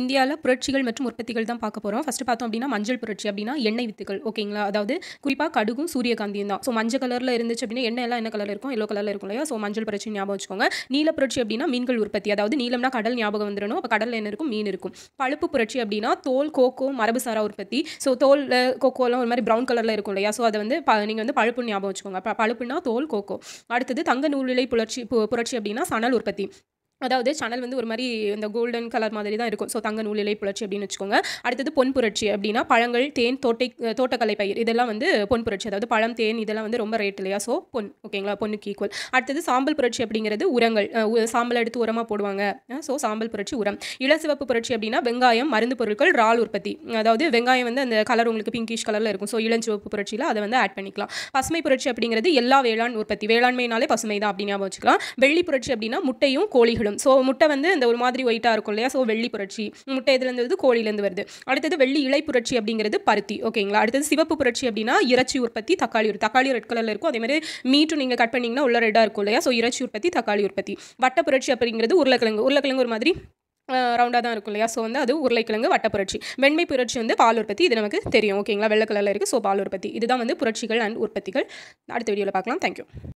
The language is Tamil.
இந்தியாவில் புரட்சிகள் மற்றும் உற்பத்திகள் தான் பார்க்க போகிறோம் ஃபஸ்ட்டு பார்த்தோம் அப்படின்னா மஞ்சள் புரட்சி அப்படின்னா எண்ணெய் வித்துக்கள் ஓகேங்களா அதாவது குறிப்பாக கடுகும் சூரியகாந்தியும் தான் ஸோ மஞ்சள் கலரில் இருந்துச்சு அப்படின்னா எண்ணெய் எல்லாம் என்ன கலர் இருக்கும் எல்லோ கலரில் இருக்கும் இல்லையா ஸோ மஞ்சள் புரட்சி ஞாபகம் வச்சுக்கோங்க நீல புரட்சி அப்படின்னா மீன்கள் உற்பத்தி அதாவது நீளம்னா கடல் ஞாபகம் வந்துடணும் அப்போ கடலில் என்ன இருக்கும் மீன் இருக்கும் பழுப்பு புரட்சி அப்படின்னா தோல் கோகோ மரபுசாரா உற்பத்தி ஸோ தோல் கோக்கோலாம் ஒரு மாதிரி ப்ரௌன் கலரில் இருக்கும் இல்லையா ஸோ அதை வந்து நீங்கள் வந்து பழுப்பு ஞாபகம் வச்சுக்கோங்க பழுப்புனா தோல் கோக்கோ அடுத்தது தங்க நூலிலை புரட்சி புரட்சி அப்படின்னா சணல் உற்பத்தி அதாவது சேனல் வந்து ஒரு மாதிரி இந்த கோல்டன் கலர் மாதிரி தான் இருக்கும் ஸோ தங்க நூல் இலை புரட்சி அப்படின்னு வச்சுக்கோங்க அடுத்தது பொன் புரட்சி அப்படின்னா பழங்கள் தேன் தோட்டை தோட்டக்கலை பயிர் இதெல்லாம் வந்து பொன் புரட்சி அதாவது பழம் தேன் இதெல்லாம் வந்து ரொம்ப ரேட் இல்லையா ஸோ பொன் ஓகேங்களா பொண்ணுக்கு ஈக்குவல் அடுத்தது சாம்பல் புரட்சி அப்படிங்கிறது உரங்கள் சாம்பல் எடுத்து உரமாக போடுவாங்க ஸோ சாம்பல் புரட்சி உரம் இளசிவப்பு புரட்சி அப்படின்னா வெங்காயம் மருந்து பொருட்கள் ரால் உற்பத்தி அதாவது வெங்காயம் வந்து அந்த கலர் உங்களுக்கு பிங்கிஷ் கலரில் இருக்கும் ஸோ இளஞ்சிவப்பு புரட்சியில் அதை வந்து ஆட் பண்ணிக்கலாம் பசுமை புரட்சி அப்படிங்கிறது எல்லா வேளாண் உற்பத்தி வேளாண்மைனாலே பசுமை தான் அப்படின்னு ஞாபகம் வச்சுக்கலாம் வெள்ளி புரட்சி அப்படின்னா முட்டையும் கோழிகளும் ஸோ முட்டை வந்து இந்த ஒரு மாதிரி ஒயிட்டாக இருக்கும் இல்லையா ஸோ வெள்ளி புரட்சி முட்டை இதுலேருந்து வருது கோழிலேருந்து வருது அடுத்தது வெள்ளி இலை புரட்சி அப்படிங்கிறது பருத்தி ஓகேங்களா அடுத்தது சிவப்பு புரட்சி அப்படின்னா இறைச்சி உற்பத்தி தக்காளி ஒரு தக்காளி ரெட் கலரில் இருக்கும் அதேமாதிரி மீட்டும் நீங்கள் கட் பண்ணிங்கன்னா உள்ள ரெட்டாக இருக்கும் இல்லையா ஸோ இறைச்சி உற்பத்தி தக்காளி உற்பத்தி வட்ட புரட்சி அப்படிங்கிறது உருளைக்கிழங்கு உருளைக்கிழங்கு ஒரு மாதிரி ரவுண்டாக தான் இருக்கும் இல்லையா ஸோ வந்து அது உருளைக்கிழங்கு வட்ட புரட்சி வெண்மை புரட்சி வந்து பால் உற்பத்தி இது நமக்கு தெரியும் ஓகேங்களா வெள்ளை கலரில் இருக்குது ஸோ பால் உற்பத்தி இதுதான் வந்து புரட்சிகள் அண்ட் உற்பத்திகள் அடுத்த வீடியோவில் பார்க்கலாம் தேங்க்யூ